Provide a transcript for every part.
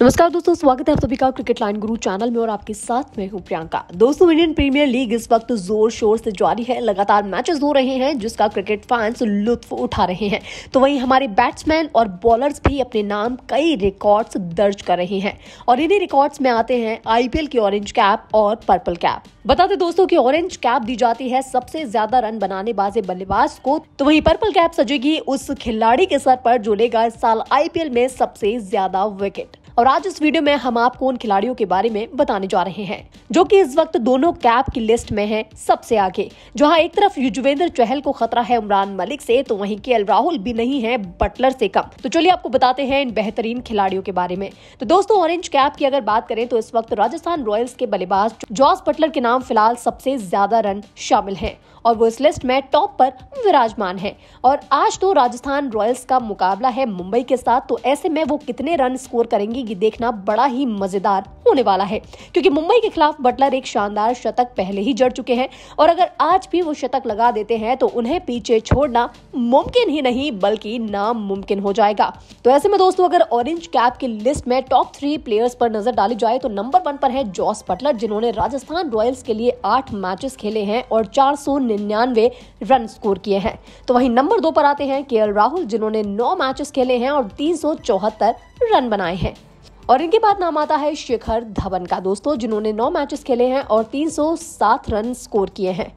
नमस्कार दोस्तों स्वागत है आप सभी का क्रिकेट लाइन गुरु चैनल में और आपके साथ में हूं प्रियंका दोस्तों इंडियन प्रीमियर लीग इस वक्त जोर शोर से जारी है लगातार मैचेस हो रहे हैं जिसका क्रिकेट फैंस लुत्फ उठा रहे हैं तो वहीं हमारे बैट्समैन और बॉलर्स भी अपने नाम कई रिकॉर्ड्स दर्ज कर रहे हैं और इन्हीं रिकॉर्ड्स में आते हैं आईपीएल की ऑरेंज कैप और पर्पल कैप बताते दोस्तों की ऑरेंज कैप दी जाती है सबसे ज्यादा रन बनाने बाजे बल्लेबाज को तो वही पर्पल कैप सजेगी उस खिलाड़ी के सर पर जो लेगा इस साल आईपीएल में सबसे ज्यादा विकेट और आज इस वीडियो में हम आपको उन खिलाड़ियों के बारे में बताने जा रहे हैं जो कि इस वक्त दोनों कैप की लिस्ट में हैं सबसे आगे जहां एक तरफ युजवेंद्र चहल को खतरा है उमरान मलिक से तो वहीं के राहुल भी नहीं है बटलर से कम तो चलिए आपको बताते हैं इन बेहतरीन खिलाड़ियों के बारे में तो दोस्तों ऑरेंज कैप की अगर बात करें तो इस वक्त राजस्थान रॉयल्स के बल्लेबाज जॉस बटलर के नाम फिलहाल सबसे ज्यादा रन शामिल है और वो इस लिस्ट में टॉप पर विराजमान है और आज तो राजस्थान रॉयल्स का मुकाबला है मुंबई के साथ तो ऐसे में वो कितने रन स्कोर करेंगी ये देखना बड़ा ही मजेदार होने वाला है क्योंकि मुंबई के खिलाफ बटलर एक शानदार शतक पहले ही जड़ चुके हैं और अगर आज भी वो शतक लगा देते हैं तो उन्हें पीछे छोड़ना मुमकिन ही नहीं बल्कि नामुमकिन हो जाएगा तो ऐसे में दोस्तों अगर ऑरेंज कैप की लिस्ट में टॉप थ्री प्लेयर्स पर नजर डाली जाए तो नंबर वन पर है जॉस बटलर जिन्होंने राजस्थान रॉयल्स के लिए आठ मैचेस खेले हैं और चार सौ रन स्कोर किए हैं तो वहीं नंबर दो पर आते हैं के राहुल जिन्होंने नौ मैचेस खेले हैं और तीन रन बनाए हैं और इनके बाद नाम आता है शिखर धवन का दोस्तों जिन्होंने नौ मैचेस खेले हैं और 307 रन स्कोर किए हैं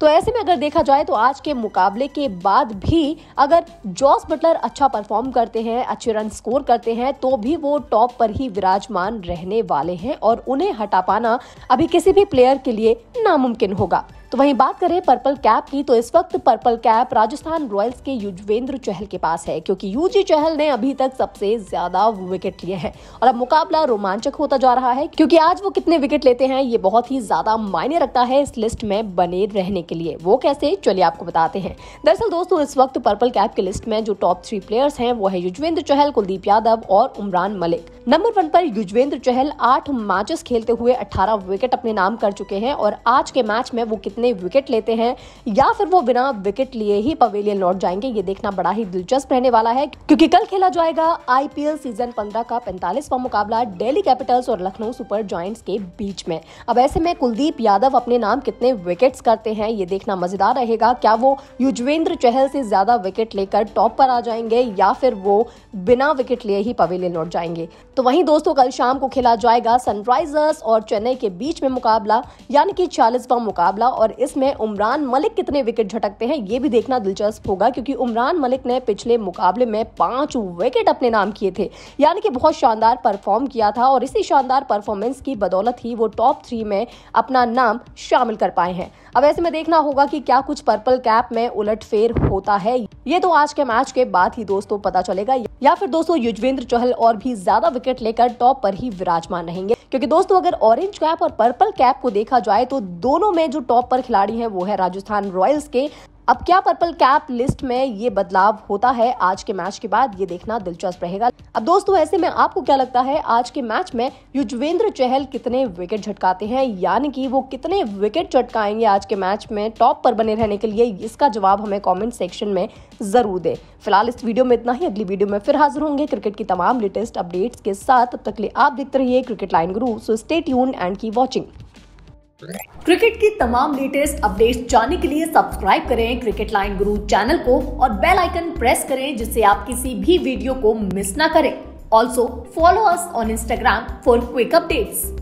तो ऐसे में अगर देखा जाए तो आज के मुकाबले के बाद भी अगर जॉस बटलर अच्छा परफॉर्म करते हैं अच्छे रन स्कोर करते हैं तो भी वो टॉप पर ही विराजमान रहने वाले हैं और उन्हें हटा पाना अभी किसी भी प्लेयर के लिए नामुमकिन होगा तो वहीं बात करें पर्पल कैप की तो इस वक्त पर्पल कैप राजस्थान रॉयल्स के युजवेंद्र चहल के पास है क्योंकि यूजी चहल ने अभी तक सबसे ज्यादा विकेट लिए हैं और अब मुकाबला रोमांचक होता जा रहा है क्योंकि आज वो कितने विकेट लेते हैं ये बहुत ही ज्यादा मायने रखता है इस लिस्ट में बने रहने के लिए वो कैसे चलिए आपको बताते हैं दरअसल दोस्तों इस वक्त पर्पल कैप की लिस्ट में जो टॉप थ्री प्लेयर्स है वो है युजवेंद्र चहल कुलदीप यादव और उमरान मलिक नंबर वन पर युजवेंद्र चहल आठ मैचेस खेलते हुए अठारह विकेट अपने नाम कर चुके हैं और आज के मैच में वो कितने कितने विकेट लेते हैं या फिर वो बिना विकेट लिए ही पवेलियन लौट जाएंगे ये देखना बड़ा ही दिलचस्प रहने वाला है क्योंकि कल खेला जाएगा आईपीएल सीजन पंद्रह का पैंतालीसवा मुकाबला डेली कैपिटल्स और लखनऊ सुपर जॉइंट्स के बीच में अब ऐसे में कुलदीप यादव अपने नाम कितने विकेट्स करते हैं ये देखना मजेदार रहेगा क्या वो युजवेंद्र चहल से ज्यादा विकेट लेकर टॉप पर आ जाएंगे या फिर वो बिना विकेट लिए ही पवेलियन लौट जाएंगे तो वहीं दोस्तों कल शाम को खेला जाएगा सनराइजर्स और चेन्नई के बीच में मुकाबला यानी कि छियालीसवा मुकाबला और और इसमें उमरान मलिक कितने विकेट झटकते हैं ये भी देखना दिलचस्प होगा क्योंकि उमरान मलिक ने पिछले मुकाबले में पांच विकेट अपने नाम किए थे यानी कि बहुत शानदार परफॉर्म किया था और इसी शानदार परफॉर्मेंस की बदौलत ही वो टॉप थ्री में अपना नाम शामिल कर पाए हैं अब ऐसे में देखना होगा कि क्या कुछ पर्पल कैप में फेर होता है ये तो आज के मैच के बाद ही दोस्तों पता चलेगा या फिर दोस्तों युजवेंद्र चहल और भी ज्यादा विकेट लेकर टॉप पर ही विराजमान रहेंगे क्योंकि दोस्तों अगर ऑरेंज कैप और पर्पल कैप को देखा जाए तो दोनों में जो टॉप पर खिलाड़ी हैं वो है राजस्थान रॉयल्स के अब क्या पर्पल कैप लिस्ट में ये बदलाव होता है आज के मैच के बाद ये देखना दिलचस्प रहेगा अब दोस्तों ऐसे में आपको क्या लगता है आज के मैच में युजवेंद्र चहल कितने विकेट झटकाते हैं यानी कि वो कितने विकेट झटकाएंगे आज के मैच में टॉप पर बने रहने के लिए इसका जवाब हमें कॉमेंट सेक्शन में जरूर दे फिलहाल इस वीडियो में इतना ही अगली वीडियो में फिर हाजिर होंगे क्रिकेट की तमाम लेटेस्ट अपडेट्स के साथ तब तक लिए आप देखते रहिए cricket line Guru so stay tune and keep watching cricket की तमाम लेटेस्ट अपडेट्स जानने के लिए सब्सक्राइब करें क्रिकेट लाइन गुरु चैनल को और बेल आइकन प्रेस करें जिससे आप किसी भी वीडियो को मिस ना करें also follow us on Instagram for quick updates